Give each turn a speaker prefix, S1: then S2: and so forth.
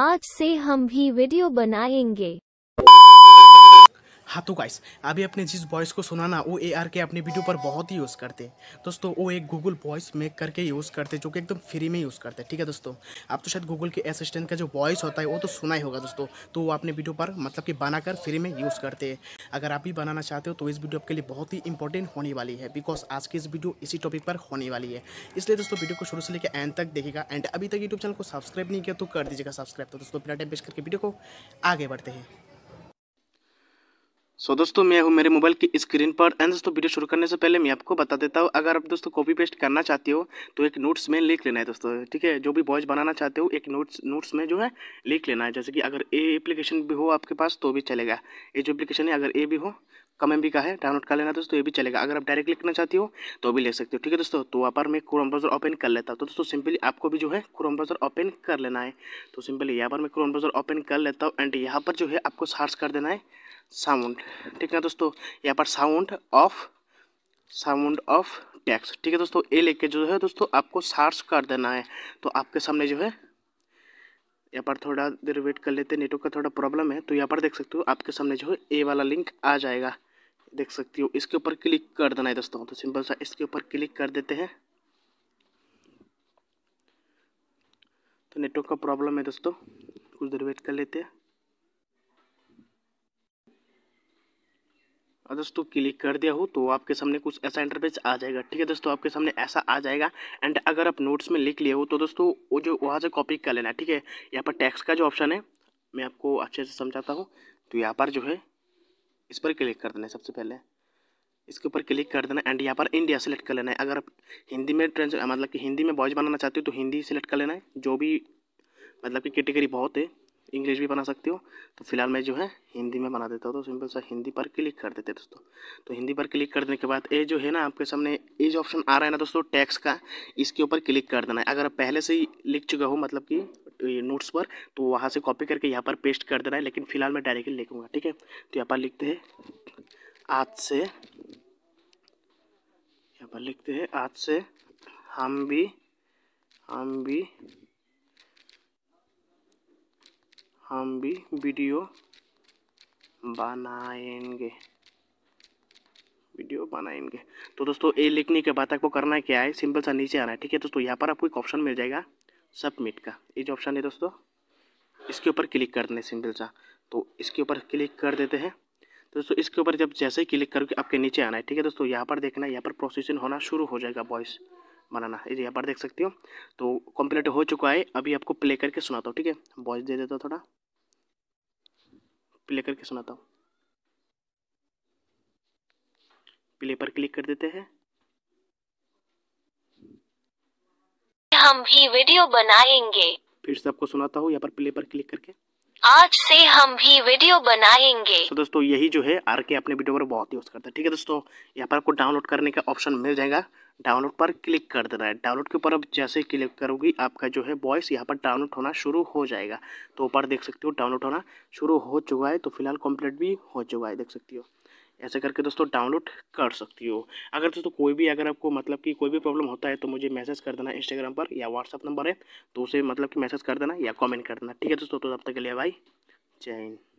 S1: आज से हम भी वीडियो बनाएंगे हाँ तो गाइस अभी अपने जिस वॉइस को सुनाना वो ए आर के अपने वीडियो पर बहुत ही यूज़ करते हैं दोस्तों वो एक गूगल वॉइस मेक करके यूज़ करते हैं जो कि एकदम फ्री में यूज़ करते हैं ठीक है दोस्तों आप तो शायद गूगल के असिस्टेंट का जो वॉइस होता है वो तो सुना ही होगा दोस्तों तो वो अपने वीडियो पर मतलब कि बनाकर फ्री में यूज़ करते हैं अगर आप भी बनाना चाहते हो तो इस वीडियो आपके लिए बहुत ही इंपॉर्टेंट होने वाली है बिकॉज आज की इस वीडियो इसी टॉपिक पर होने वाली है इसलिए दोस्तों वीडियो को शुरू से लेकर एंड तक देखेगा एंड अभी तक यूट्यूब चैनल को सब्सक्राइब नहीं किया तो कर दीजिएगा सब्सक्राइब तो दोस्तों बिना टाइम पेश करके वीडियो को आगे बढ़ते हैं सो so, दोस्तों मैं हूँ मेरे मोबाइल की स्क्रीन पर एंड दोस्तों वीडियो शुरू करने से पहले मैं आपको बता देता हूँ अगर आप दोस्तों कॉपी पेस्ट करना चाहते हो तो एक नोट्स में लिख लेना है दोस्तों ठीक है जो भी वॉइस बनाना चाहते हो एक नोट्स नोट्स में जो है लिख लेना है जैसे कि अगर ए एप्लीकेशन भी हो आपके पास तो भी चलेगा ये जो एप्लीकेशन है अगर ए भी हो कम एम का है डाउनलोड कर लेना दोस्तों ये भी चलेगा अगर आप डायरेक्ट लिखना चाहती हो तो भी ले सकते हो ठीक है दोस्तों तो वहाँ पर मैं क्रोम ब्राउजर ओपन कर लेता हूँ तो दोस्तों सिंपली आपको भी जो है क्रोम ब्राउजर ओपन कर लेना है तो सिंपली यहाँ पर मैं क्रोम ब्राउजर ओपन कर लेता हूँ एंड यहाँ पर जो है आपको सर्च कर देना है साउंड ठीक है दोस्तों यहाँ पर sound of sound of tax ठीक है दोस्तों ये लेके जो है दोस्तों आपको सर्च कर देना है तो आपके सामने जो है यहाँ पर थोड़ा देर वेट कर लेते हैं नेटवर्क का थोड़ा प्रॉब्लम है तो यहाँ पर देख सकते हो आपके सामने जो है ए वाला लिंक आ जाएगा देख सकती हो इसके ऊपर क्लिक कर देना है दोस्तों तो सिंपल सा इसके ऊपर क्लिक कर देते हैं तो नेटवर्क का प्रॉब्लम है दोस्तों कुछ देर वेट कर लेते हैं और दोस्तों क्लिक कर दिया हो तो आपके सामने कुछ ऐसा इंटरफेस आ जाएगा ठीक है दोस्तों आपके सामने ऐसा आ जाएगा एंड अगर आप नोट्स में लिख लिए हो तो दोस्तों वो जो वहाँ से कॉपी कर लेना ठीक है यहाँ पर टैक्स का जो ऑप्शन है मैं आपको अच्छे से समझाता हूँ तो यहाँ पर जो है इस पर क्लिक कर देना है सबसे पहले इसके ऊपर क्लिक कर देना एंड यहाँ पर इंडिया सेलेक्ट कर लेना है अगर आप हिंदी में ट्रेंस मतलब कि हिंदी में वॉइस बनाना चाहते हो तो हिंदी सेलेक्ट कर लेना है जो भी मतलब कि कैटेगरी बहुत है इंग्लिश भी बना सकते हो तो फिलहाल मैं जो है हिंदी में बना देता हूँ तो सिंपल सा हिंदी पर क्लिक कर देते दोस्तों तो हिंदी पर क्लिक करने के बाद ये जो है ना आपके सामने ये जो ऑप्शन आ रहा है ना दोस्तों टैक्स का इसके ऊपर क्लिक कर देना है अगर पहले से ही लिख चुका हो मतलब कि नोट्स पर तो वहाँ से कॉपी करके यहाँ पर पेस्ट कर देना है लेकिन फिलहाल मैं डायरेक्टली लिखूँगा ठीक है तो यहाँ पर लिखते हैं आज से यहाँ पर लिखते हैं आज से हम भी हम भी हम भी वीडियो बनाएंगे वीडियो बनाएंगे तो दोस्तों ए लिखने के बाद आपको करना क्या है सिंपल सा नीचे आना है ठीक है दोस्तों यहाँ पर आपको एक ऑप्शन मिल जाएगा सबमिट का ये जो ऑप्शन है दोस्तों इसके ऊपर क्लिक कर देना सिंपल सा तो इसके ऊपर क्लिक कर देते हैं तो दोस्तों इसके ऊपर जब जैसे ही क्लिक करोगे आपके नीचे आना है ठीक है दोस्तों यहाँ पर देखना यहाँ पर प्रोसेसिंग होना शुरू हो जाएगा वॉइस बनाना ये यहाँ पर देख सकती हो तो कंप्लीट हो चुका है अभी आपको प्ले करके सुनाता हूँ ठीक है वॉइस दे देता हूँ थोड़ा प्ले करके सुनाता हूँ प्ले पर क्लिक कर देते हैं हम भी वीडियो बनाएंगे फिर से आपको सुनाता हूँ यहाँ पर प्ले पर क्लिक करके आज से हम भी वीडियो बनाएंगे तो दोस्तों यही जो है आर के अपने वीडियो पर बहुत यूज़ करता है ठीक है दोस्तों यहाँ पर आपको डाउनलोड करने का ऑप्शन मिल जाएगा डाउनलोड पर क्लिक कर देना है डाउनलोड के ऊपर अब जैसे क्लिक करोगी आपका जो है वॉइस यहाँ पर डाउनलोड होना शुरू हो जाएगा तो ऊपर देख सकते हो डाउनलोड होना शुरू हो चुका है तो फिलहाल कंप्लीट भी हो चुका है देख सकती हो ऐसे करके दोस्तों डाउनलोड कर सकती हो अगर दोस्तों कोई भी अगर आपको मतलब कि कोई भी प्रॉब्लम होता है तो मुझे मैसेज कर देना इंस्टाग्राम पर या व्हाट्सअप नंबर है तो उसे मतलब कि मैसेज कर देना या कॉमेंट कर देना ठीक है दोस्तों तो तब तक के लिए भाई जय हिंद